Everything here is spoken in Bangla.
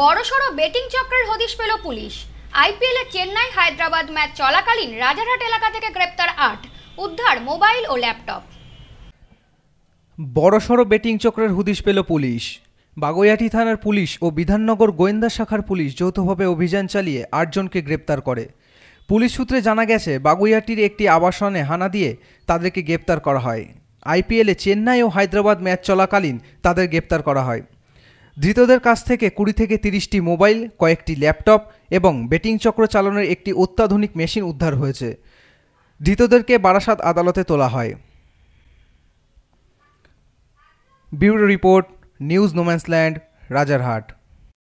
বড়সড় বেটিং চক্রের হদিশ পেল পুলিশ আইপিএলে চেন্নাই হায়দ্রাবাদ ম্যাচ চলাকালীন রাজারহাট এলাকা থেকে গ্রেপ্তার আট উদ্ধার মোবাইল ও ল্যাপটপ বড়সড় বেটিং চক্রের হুদিশ পেল পুলিশ বাগৈয়াটি থানার পুলিশ ও বিধাননগর গোয়েন্দা শাখার পুলিশ যৌথভাবে অভিযান চালিয়ে আটজনকে গ্রেপ্তার করে পুলিশ সূত্রে জানা গেছে বাগুইয়াটির একটি আবাসনে হানা দিয়ে তাদেরকে গ্রেপ্তার করা হয় আইপিএলে চেন্নাই ও হায়দ্রাবাদ ম্যাচ চলাকালীন তাদের গ্রেপ্তার করা হয় ধৃতদের কাছ থেকে কুড়ি থেকে তিরিশটি মোবাইল কয়েকটি ল্যাপটপ এবং বেটিং চক্র চালানোর একটি অত্যাধুনিক মেশিন উদ্ধার হয়েছে ধৃতদেরকে বারাসাত আদালতে তোলা হয় bureau report news no man's land Rajarhat